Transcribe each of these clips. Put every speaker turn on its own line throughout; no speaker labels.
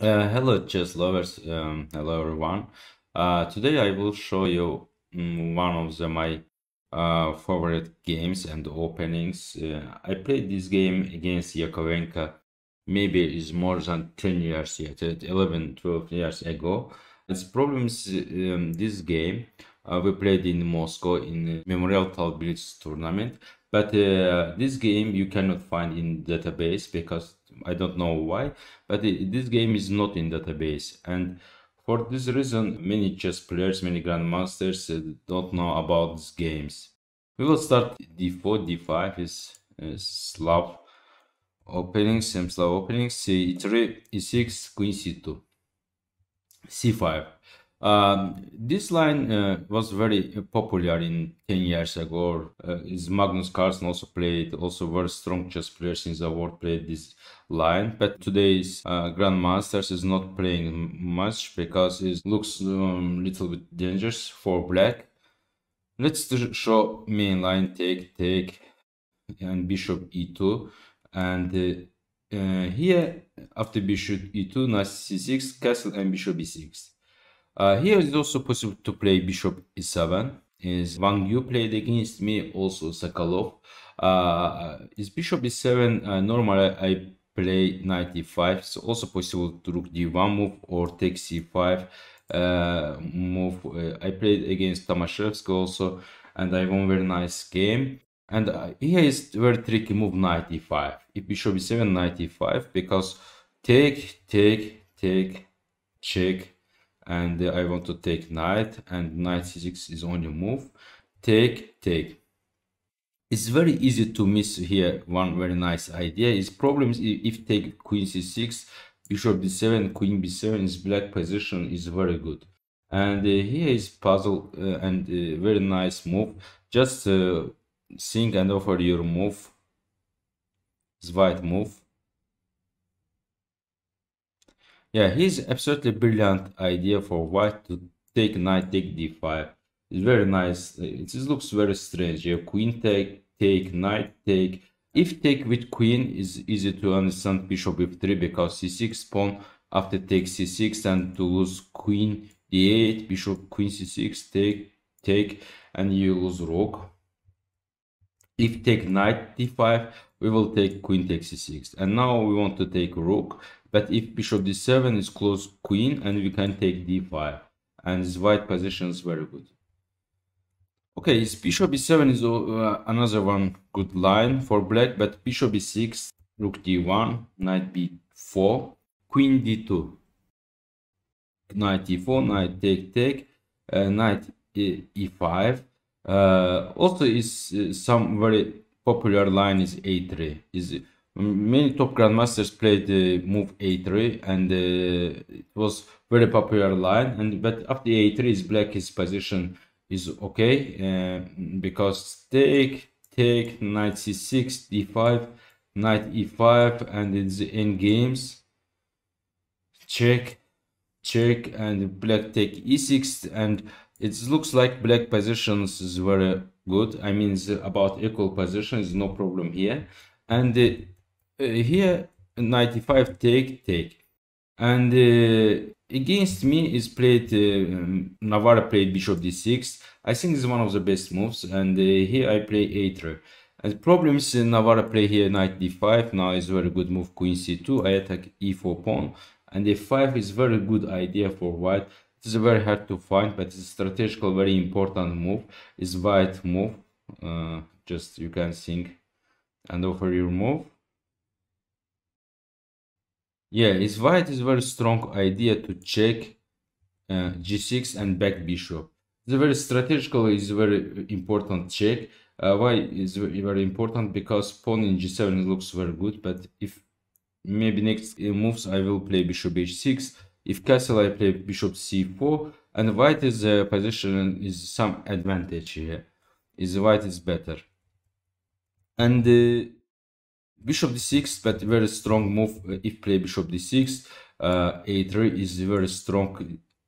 Uh, hello chess lovers, um, hello everyone. Uh, today I will show you mm, one of the, my uh, favorite games and openings. Uh, I played this game against Yakovenko maybe it's more than 10 years yet, uh, 11, 12 years ago. Its problems um, this game uh, we played in Moscow in Memorial Talbilits tournament. But this game you cannot find in database because I don't know why, but it, this game is not in database. And for this reason, many chess players, many grandmasters uh, don't know about these games. We will start d4, d5 is, Slav opening, same Slav opening, c3, e6, queen c2, c5. Um, this line uh, was very uh, popular in 10 years ago. Uh, is Magnus Carlsen also played, also very strong chess players in the world played this line. But today's uh, Grandmasters is not playing much because it looks a um, little bit dangerous for black. Let's show main line take, take, and bishop e2. And uh, uh, here, after bishop e2, knight c6, castle and bishop b6. Uh, it's also possible to play bishop e7. Is Wang Yu played against me, also Sakalov? Uh, is bishop e7, uh, normally I play knight e5. It's also possible to rook d1 move or take c5 uh, move. Uh, I played against Tomaszewski also and I won very nice game. And uh, here is very tricky move knight e5. If bishop e7, knight e5 because take, take, take, check, and I want to take knight and knight c6 is on your move take take it's very easy to miss here one very nice idea is problems if take queen c6 bishop b7 queen b7 is black position is very good and uh, here is puzzle uh, and uh, very nice move just think uh, and offer your move it's white move Yeah, he's absolutely brilliant idea for white to take knight take d5. It's very nice. It looks very strange. Yeah, queen take, take, knight take. If take with queen is easy to understand bishop f3 because c6 pawn after take c6 and to lose queen d8, bishop queen c6, take, take, and you lose rook. If take knight d5, we will take queen take c6 and now we want to take rook but if bishop d7 is close queen and we can take d5. And his white position is very good. Okay, his bishop b7 is uh, another one good line for black, but bishop b6, rook d1, knight b4, queen d2, knight e4, knight take take, uh, knight e, 5 Uh, also is uh, some very popular line is a3, is many top grandmasters played the move a3 and uh, it was very popular line and but after a3 is black his position is okay uh, because take take knight c6 d5 knight e5 and in the end games check check and black take e6 and it looks like black positions is very good i mean about equal position is no problem here and uh, uh, here knight 5 take take and uh, against me is played uh, um, Navarre played bishop d6 I think it's one of the best moves and uh, here I play a3 and the problem is uh, Navarre play here knight d5 now is very good move queen c2 I attack e4 pawn and a5 is very good idea for white it's very hard to find but it's strategical very important move it's white move uh, just you can think and offer your move yeah, it's white is very strong idea to check uh, g6 and back bishop. It's very strategical, is very important check. Uh, why is very important? Because pawn in g7 looks very good, but if maybe next moves I will play bishop h6. If castle I play bishop c4 and white is uh, position is some advantage here. Is white is better. And uh, bishop d6 but very strong move uh, if play bishop d6 uh, a3 is very strong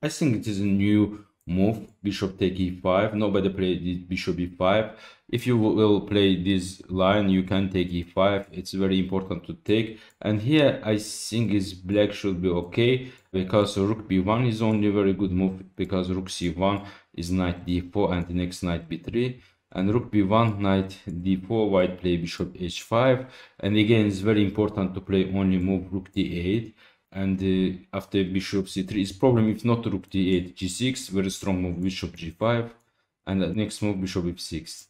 i think it is a new move bishop take e5 nobody played bishop e5 if you will play this line you can take e5 it's very important to take and here i think is black should be okay because rook b1 is only very good move because rook c1 is knight d4 and the next knight b3 and rook b1 knight d4 white play bishop h5 and again it's very important to play only move rook d8 and uh, after bishop c3 is problem if not rook d8 g6 very strong move bishop g5 and next move bishop f6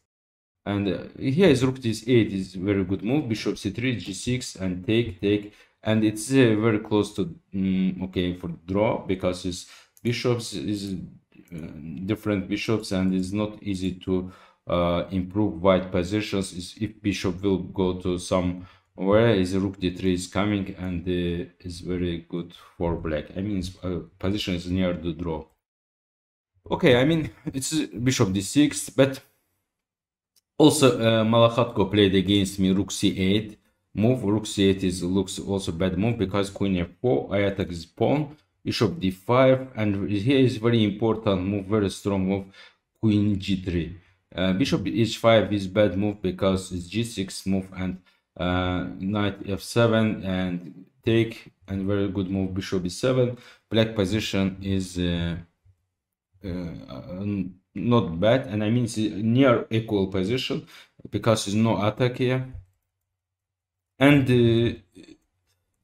and uh, here is rook d8 is very good move bishop c3 g6 and take take and it's uh, very close to um, okay for draw because it's bishops is uh, different bishops and it's not easy to uh, improve white positions is if bishop will go to some where is rook d3 is coming and uh, is very good for black i mean uh, position is near the draw okay i mean it's uh, bishop d6 but also uh, played against me rook c8 move rook c8 is looks also bad move because queen f4 i attack his pawn bishop d5 and here is very important move very strong move queen g3 uh, bishop h5 is bad move because it's g6 move and uh, knight f7 and take and very good move bishop b7 black position is uh, uh, not bad and i mean it's near equal position because there's no attack here and uh,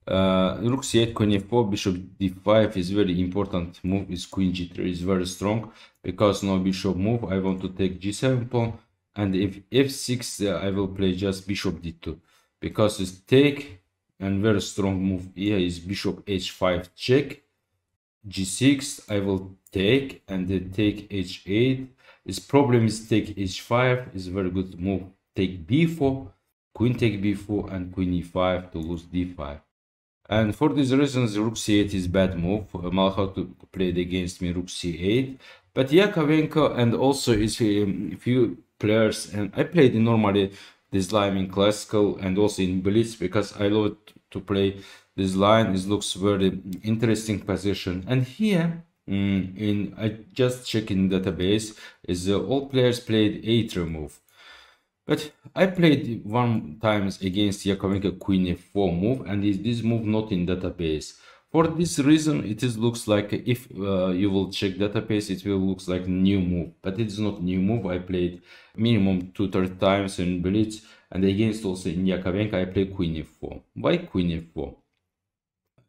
uh, rook c8 queen f4 bishop d5 is very important move is queen g3 is very strong because no bishop move i want to take g7 pawn and if f6 uh, i will play just bishop d2 because it's take and very strong move here is bishop h5 check g6 i will take and then take h8 his problem is take h5 is very good move take b4 queen take b4 and queen e5 to lose d5 and for these reasons, rook c8 is bad move. Malkov played against me rook c8. But Yakovenko and also is um, few players, and I played normally this line in classical and also in blitz because I love to play this line. It looks very interesting position. And here, mm, in I just checking database, is uh, all players played eight remove. But I played one times against Yakovenko queen f4 move and is this move not in database. For this reason, it is looks like if uh, you will check database, it will looks like new move. But it is not new move. I played minimum two third times in Blitz and against also in Yakovenko, I play queen f4. Why queen f4?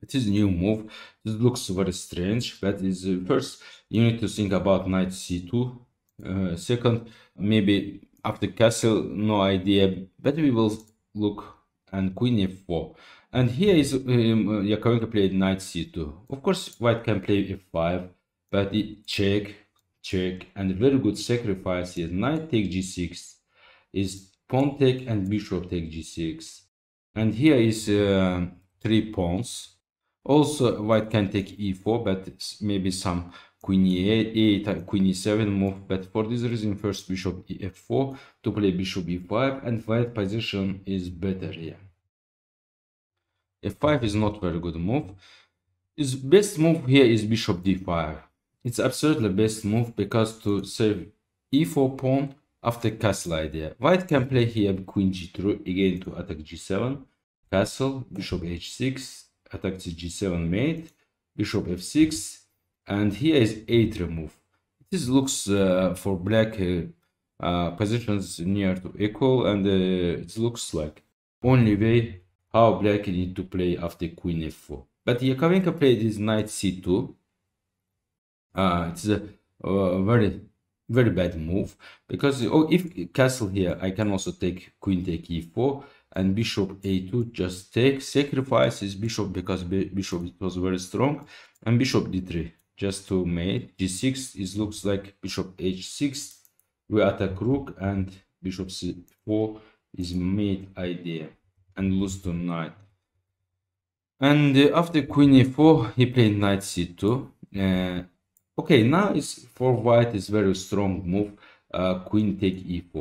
It is new move. It looks very strange, but is uh, first you need to think about knight c2. Uh, second, maybe after castle no idea but we will look and queen f4 and here is um, you're knight c2 of course white can play f5 but it check check and very good sacrifice here knight take g6 is pawn take and bishop take g6 and here is uh, three pawns also white can take e4 but maybe some queen e8, queen e7 move, but for this reason first bishop ef4 to play bishop e5 and white position is better here. f5 is not very good move. His best move here is bishop d5. It's absolutely best move because to save e4 pawn after castle idea. White can play here queen g3 again to attack g7, castle, bishop h6, attack g7 mate, bishop f6, and here is 8 remove this looks uh, for black uh, uh positions near to equal and uh, it looks like only way how black need to play after queen f4 but Yakovenko played is knight c2 uh, it's a very very bad move because oh, if castle here I can also take queen take e4 and bishop a2 just take sacrifices bishop because bishop was very strong and bishop d3 just to mate g6 it looks like bishop h6 we attack rook and bishop c4 is mate idea and lose to knight and uh, after queen e4 he played knight c2 uh, okay now it's for white is very strong move uh, queen take e4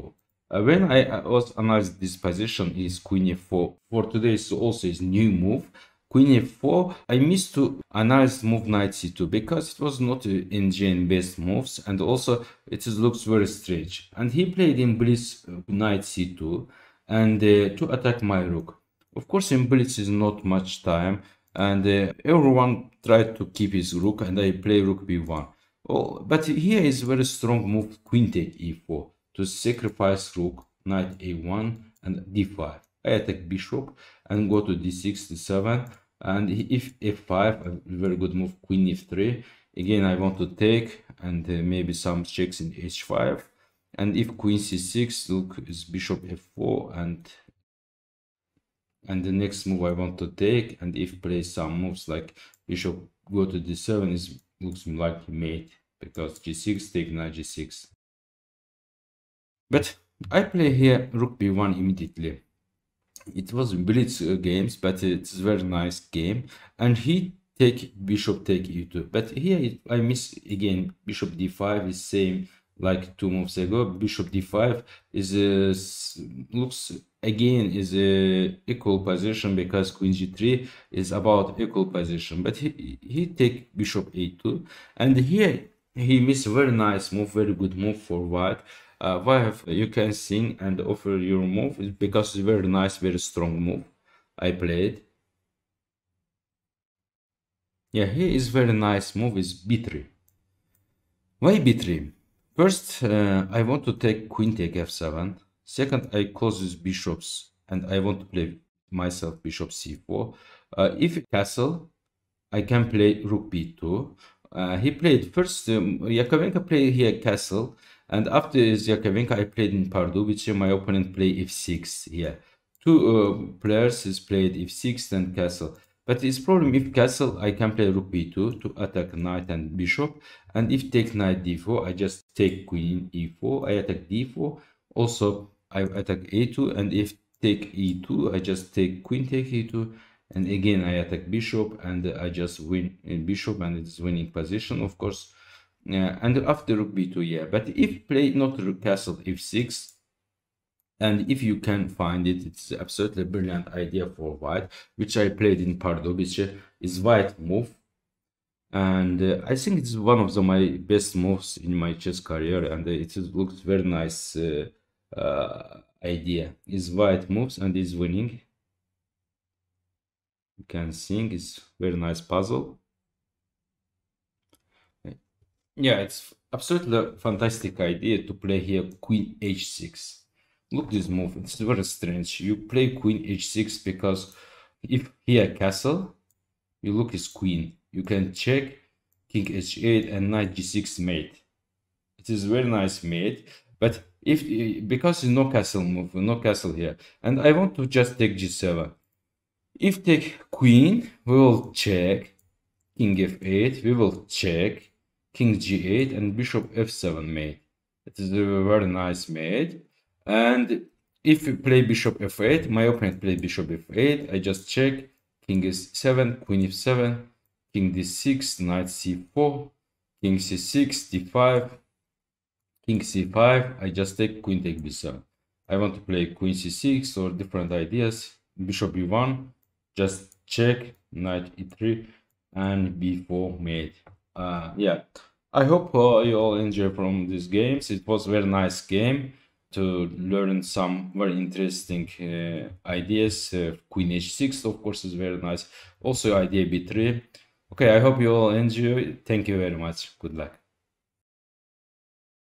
uh, when I, I was analyzed this position is queen e4 for today also is new move queen f4 i missed to a nice move knight c2 because it was not engine based moves and also it looks very strange and he played in blitz uh, knight c2 and uh, to attack my rook of course in blitz is not much time and uh, everyone tried to keep his rook and i play rook b1 oh, but here is very strong move queen take e4 to sacrifice rook knight a1 and d5 i attack bishop and go to d6 d7 and if f5 a very good move queen f3 again i want to take and uh, maybe some checks in h5 and if queen c6 look is bishop f4 and and the next move i want to take and if play some moves like bishop go to d7 is looks like mate because g6 take knight g6 but i play here rook b1 immediately it was blitz uh, games but it's very nice game and he take bishop take e2 but here it, i miss again bishop d5 is same like two moves ago bishop d5 is a, looks again is a equal position because queen g3 is about equal position but he he take bishop a2 and here he missed very nice move very good move for white uh, why uh, you can sing and offer your move because it's very nice very strong move i played yeah here is very nice move is b3 why b3 first uh, i want to take queen take f7 second i close these bishops and i want to play myself bishop c4 uh, if castle i can play rook b2 uh, he played first um, Yakovenko played here castle and after Zyakovenko, I played in Pardubice. My opponent played f6 here. Two uh, players is played f6 and castle. But it's problem if castle, I can play rook b2 to attack knight and bishop. And if take knight d4, I just take queen e4. I attack d4. Also, I attack a2. And if take e2, I just take queen take e2. And again, I attack bishop and I just win in bishop and it's winning position, of course yeah, and after rook b2 yeah but if play not rook castle f6 and if you can find it it's absolutely brilliant idea for white which i played in pardubice is white move and uh, i think it's one of the, my best moves in my chess career and it looks very nice uh, uh, idea is white moves and is winning you can see it's very nice puzzle yeah, it's absolutely fantastic idea to play here queen h6. Look this move, it's very strange. You play queen h6 because if here castle, you look his queen. You can check king h8 and knight g6 mate. It is very nice mate, but if because no castle move, no castle here, and I want to just take g7. If take queen, we will check king f8, we will check king g8 and bishop f7 mate. It is a very nice mate. And if you play bishop f8, my opponent played bishop f8. I just check king is 7 queen f7, king d6, knight c4, king c6, d5, king c5. I just take queen take b7. I want to play queen c6 or different ideas. Bishop b1, just check, knight e3, and b4 mate. Uh, yeah, I hope uh, you all enjoy from these games. It was very nice game to mm-hmm. learn some very interesting uh, ideas. Uh, Queen h6, of course, is very nice. Also, idea b3. Okay, I hope you all enjoy. Thank you very much. Good luck.